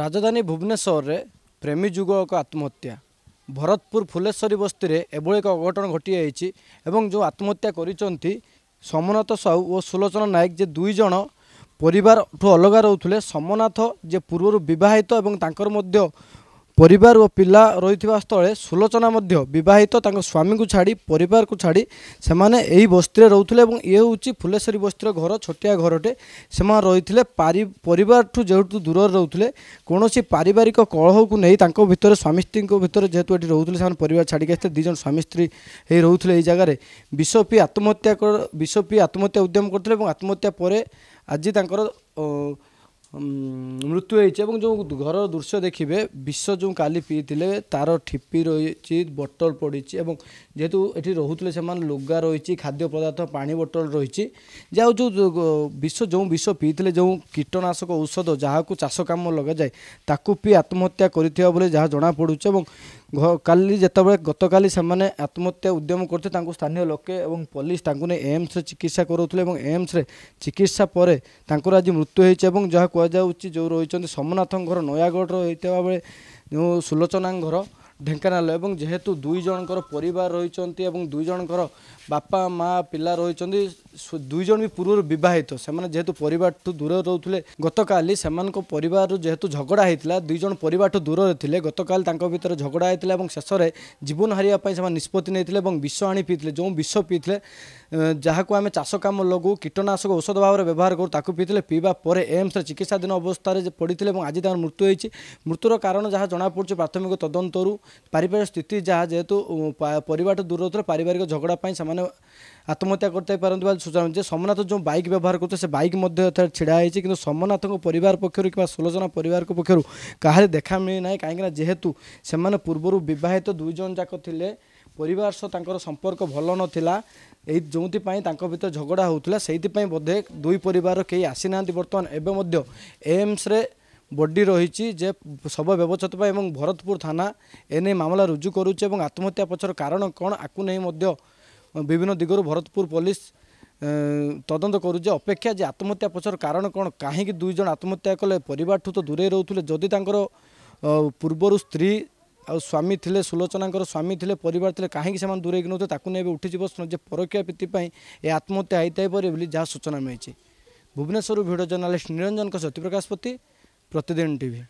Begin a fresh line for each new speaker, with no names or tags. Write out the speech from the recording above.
ରାଜଧାନୀ ଭୁବନେଶ୍ୱରରେ ପ୍ରେମୀ ଯୁଗକ ଆତ୍ମହତ୍ୟା ଭରତପୁର ଫୁଲେଶ୍ୱରୀ ବସ୍ତିରେ ଏଭଳି ଏକ ଅଘଟଣ ଘଟିଯାଇଛି ଏବଂ ଯେଉଁ ଆତ୍ମହତ୍ୟା କରିଛନ୍ତି ସୋମନାଥ ସାହୁ ଓ ସୁଲୋଚନା ନାୟକ ଯେ ଦୁଇ ଜଣ ପରିବାରଠୁ ଅଲଗା ରହୁଥିଲେ ସୋମନାଥ ଯେ ପୂର୍ବରୁ ବିବାହିତ ଏବଂ ତାଙ୍କର ମଧ୍ୟ ପରିବାର ଓ ପିଲା ରହିଥିବା ସ୍ଥଳେ ସୁଲୋଚନା ମଧ୍ୟ ବିବାହିତ ତାଙ୍କ ସ୍ୱାମୀଙ୍କୁ ଛାଡ଼ି ପରିବାରକୁ ଛାଡ଼ି ସେମାନେ ଏହି ବସ୍ତିରେ ରହୁଥିଲେ ଏବଂ ଇଏ ହେଉଛି ଫୁଲେଶ୍ୱରୀ ବସ୍ତିର ଘର ଛୋଟିଆ ଘରଟେ ସେମାନେ ରହିଥିଲେ ପରିବାରଠୁ ଯେଉଁଠୁ ଦୂରରେ ରହୁଥିଲେ କୌଣସି ପାରିବାରିକ କଳହକୁ ନେଇ ତାଙ୍କ ଭିତରେ ସ୍ୱାମୀ ସ୍ତ୍ରୀଙ୍କ ଭିତରେ ଯେହେତୁ ଏଠି ରହୁଥିଲେ ସେମାନେ ପରିବାର ଛାଡ଼ିକି ଆସିଥିଲେ ଦୁଇ ଜଣ ସ୍ୱାମୀ ସ୍ତ୍ରୀ ହେଇ ରହୁଥିଲେ ଏଇ ଜାଗାରେ ବିଷ ପିଇ ଆତ୍ମହତ୍ୟା ବିଷ ପିଇ ଆତ୍ମହତ୍ୟା ଉଦ୍ୟମ କରୁଥିଲେ ଏବଂ ଆତ୍ମହତ୍ୟା ପରେ ଆଜି ତାଙ୍କର ମୃତ୍ୟୁ ହେଇଛି ଏବଂ ଯେଉଁ ଘରର ଦୃଶ୍ୟ ଦେଖିବେ ବିଷ ଯେଉଁ କାଲି ପିଇଥିଲେ ତାର ଠିପି ରହିଛି ବଟଲ ପଡ଼ିଛି ଏବଂ ଯେହେତୁ ଏଠି ରହୁଥିଲେ ସେମାନେ ଲୁଗା ରହିଛି ଖାଦ୍ୟ ପଦାର୍ଥ ପାଣି ବୋଟଲ ରହିଛି ଯାହା ଯେଉଁ ବିଷ ଯେଉଁ ବିଷ ପିଇଥିଲେ ଯେଉଁ କୀଟନାଶକ ଔଷଧ ଯାହାକୁ ଚାଷ କାମ ଲଗାଯାଏ ତାକୁ ପିଇ ଆତ୍ମହତ୍ୟା କରିଥିବା ବୋଲି ଯାହା ଜଣାପଡ଼ୁଛି ଏବଂ କାଲି ଯେତେବେଳେ ଗତକାଲି ସେମାନେ ଆତ୍ମହତ୍ୟା ଉଦ୍ୟମ କରୁଥିଲେ ତାଙ୍କୁ ସ୍ଥାନୀୟ ଲୋକେ ଏବଂ ପୋଲିସ ତାଙ୍କୁ ନେଇ ଏମ୍ସରେ ଚିକିତ୍ସା କରାଉଥିଲେ ଏବଂ ଏମ୍ସରେ ଚିକିତ୍ସା ପରେ ତାଙ୍କର ଆଜି ମୃତ୍ୟୁ ହୋଇଛି ଏବଂ ଯାହା କୁହାଯାଉଛି ଯେଉଁ ରହିଛନ୍ତି ସୋମନାଥଙ୍କ ଘର ନୟାଗଡ଼ର ହୋଇଥିବା ବେଳେ ଯେଉଁ ସୁଲୋଚନାଙ୍କ ଘର ଢେଙ୍କାନାଳ ଏବଂ ଯେହେତୁ ଦୁଇ ଜଣଙ୍କର ପରିବାର ରହିଛନ୍ତି ଏବଂ ଦୁଇ ଜଣଙ୍କର ବାପା ମାଆ ପିଲା ରହିଛନ୍ତି ଦୁଇ ଜଣ ବି ପୂର୍ବରୁ ବିବାହିତ ସେମାନେ ଯେହେତୁ ପରିବାରଠୁ ଦୂରରେ ରହୁଥିଲେ ଗତକାଲି ସେମାନଙ୍କ ପରିବାରରୁ ଯେହେତୁ ଝଗଡ଼ା ହେଇଥିଲା ଦୁଇ ଜଣ ପରିବାରଠୁ ଦୂରରେ ଥିଲେ ଗତକାଲି ତାଙ୍କ ଭିତରେ ଝଗଡ଼ା ହେଇଥିଲା ଏବଂ ଶେଷରେ ଜୀବନ ହାରିବା ପାଇଁ ସେମାନେ ନିଷ୍ପତ୍ତି ନେଇଥିଲେ ଏବଂ ବିଷ ଆଣି ପିଇଥିଲେ ଯେଉଁ ବିଷ ପିଇଥିଲେ ଯାହାକୁ ଆମେ ଚାଷ କାମ ଲଗାଉ କୀଟନାଶକ ଔଷଧ ଭାବରେ ବ୍ୟବହାର କରୁ ତାକୁ ପିଇଥିଲେ ପିଇବା ପରେ ଏମ୍ସରେ ଚିକିତ୍ସାଧୀନ ଅବସ୍ଥାରେ ପଡ଼ିଥିଲେ ଏବଂ ଆଜି ତାଙ୍କର ମୃତ୍ୟୁ ହେଇଛି ମୃତ୍ୟୁର କାରଣ ଯାହା ଜଣାପଡ଼ୁଛି ପ୍ରାଥମିକ ତଦନ୍ତରୁ পারিবারিক স্থিতি যা যেহেতু পরিবারটা দূরত্বর পারিবারিক ঝগড়া পাই সে আত্মহত্যা করতে পারতে বা সূচনা যে সমনাথ যে বাইক ব্যবহার করছে সে বাইক মধ্যে এথর ছিড়া হয়েছে কিন্তু সমনাথ পরিবার পক্ষ কিংবা সুলোচনা পরিবার পক্ষ কাহারে দেখা মিলে না কিনা যেহেতু সে পূর্ব বিবাহিত দুইজন যাক লে পরিবার সহ তাঁর সম্পর্ক ভাল নথিলা এই যেপাই তাঁর ভিতরে ঝগড়া হোলা সেইপাই বোধে দুই পরিবার কেউ আসি না বর্তমান এবে এমসরে ବଡ଼ି ରହିଛି ଯେ ଶବ ବ୍ୟବଚ୍ଛେଦ ପାଇଁ ଏବଂ ଭରତପୁର ଥାନା ଏନେଇ ମାମଲା ରୁଜୁ କରୁଛି ଏବଂ ଆତ୍ମହତ୍ୟା ପଛର କାରଣ କ'ଣ ଆକୁ ନେଇ ମଧ୍ୟ ବିଭିନ୍ନ ଦିଗରୁ ଭରତପୁର ପୋଲିସ ତଦନ୍ତ କରୁଛି ଅପେକ୍ଷା ଯେ ଆତ୍ମହତ୍ୟା ପଛର କାରଣ କ'ଣ କାହିଁକି ଦୁଇ ଜଣ ଆତ୍ମହତ୍ୟା କଲେ ପରିବାରଠୁ ତ ଦୂରେଇ ରହୁଥିଲେ ଯଦି ତାଙ୍କର ପୂର୍ବରୁ ସ୍ତ୍ରୀ ଆଉ ସ୍ୱାମୀ ଥିଲେ ସୁଲୋଚନାଙ୍କର ସ୍ୱାମୀ ଥିଲେ ପରିବାର ଥିଲେ କାହିଁକି ସେମାନେ ଦୂରେଇକି ନଉଥିଲେ ତାକୁ ନେଇ ଏବେ ଉଠିଛି ପ୍ରଶ୍ନ ଯେ ପରୋକ୍ଷା ପ୍ରୀତି ପାଇଁ ଏ ଆତ୍ମହତ୍ୟା ହେଇଥାଇପାରେ ବୋଲି ଯାହା ସୂଚନା ମିଳିଛି ଭୁବନେଶ୍ୱରରୁ ଭିଡ଼ିଓ ଜର୍ନାଲିଷ୍ଟ ନିରଞ୍ଜନଙ୍କ ସତ୍ୟପ୍ରକାଶପତି प्रतिदिन टीवी